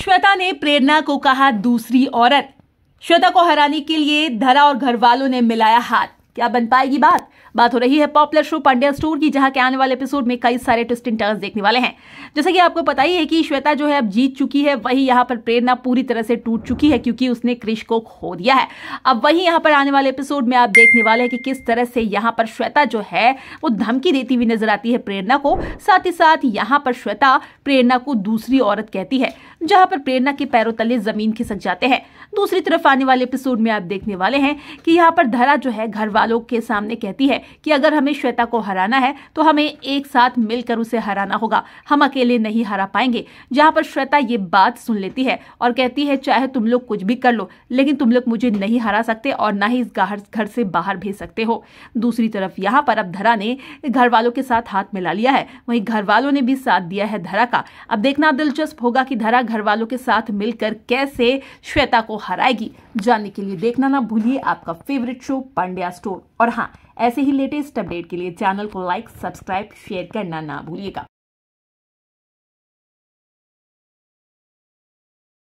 श्वेता ने प्रेरणा को कहा दूसरी औरत श्वेता को हराने के लिए धरा और घर वालों ने मिलाया हाथ क्या बन पाएगी बात बात हो रही है पॉपुलर शो पांड्या स्टोर की जहां के आने वाले एपिसोड में कई सारे ट्विस्ट एंड टर्न्स देखने वाले हैं जैसे कि आपको पता ही है कि श्वेता जो है अब जीत चुकी है वही यहां पर प्रेरणा पूरी तरह से टूट चुकी है क्योंकि उसने क्रिश को खो दिया है अब वही यहां पर आने वाले एपिसोड में आप देखने वाले हैं कि किस तरह से यहाँ पर श्वेता जो है वो धमकी देती हुई नजर आती है प्रेरणा को साथ ही साथ यहाँ पर श्वेता प्रेरणा को दूसरी औरत कहती है जहाँ पर प्रेरणा के पैरों तले जमीन खिसक जाते हैं दूसरी तरफ आने वाले एपिसोड में आप देखने वाले हैं कि यहाँ पर धरा जो है घरवा वालों के सामने कहती है कि अगर हमें श्वेता को हराना है तो हमें एक साथ मिलकर उसे हराना होगा हम अकेले नहीं हरा पाएंगे जहां पर श्वेता ये बात सुन लेती है और कहती है चाहे तुम लोग कुछ भी कर लो लेकिन तुम लोग मुझे नहीं हरा सकते और ना ही इस घर से बाहर भेज सकते हो दूसरी तरफ यहाँ पर अब धरा ने घर वालों के साथ हाथ मिला लिया है वहीं घर वालों ने भी साथ दिया है धरा का अब देखना दिलचस्प होगा कि धरा घर वालों के साथ मिलकर कैसे श्वेता को हराएगी जानने के लिए देखना ना भूलिए आपका favourite show Pandya store episode और हाँ ऐसे ही लेटेस्ट अपडेट के लिए चैनल को लाइक सब्सक्राइब शेयर करना ना भूलिएगा